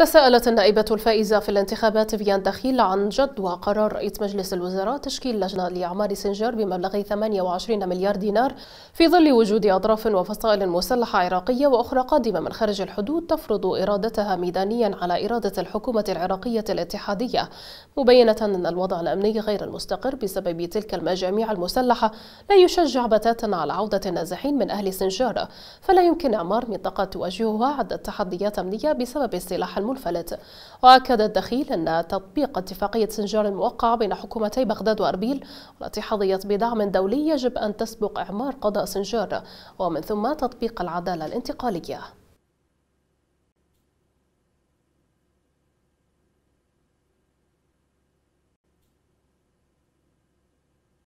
تساءلت النائبة الفائزة في الانتخابات فيان دخيل عن جدوى قرار رئيس مجلس الوزراء تشكيل لجنة لأعمار سنجار بمبلغ 28 مليار دينار في ظل وجود أطراف وفصائل مسلحة عراقية وأخرى قادمة من خارج الحدود تفرض إرادتها ميدانيا على إرادة الحكومة العراقية الاتحادية مبينة أن الوضع الأمني غير المستقر بسبب تلك المجاميع المسلحة لا يشجع بتاتا على عودة النازحين من أهل سنجار فلا يمكن إعمار منطقة تواجهها عدة تحديات أمنية بسبب السلاح المسلح المنفلت وأكد الدخيل أن تطبيق اتفاقية سنجار الموقع بين حكومتي بغداد وأربيل والتي حظيت بدعم دولي يجب أن تسبق إعمار قضاء سنجار ومن ثم تطبيق العدالة الانتقالية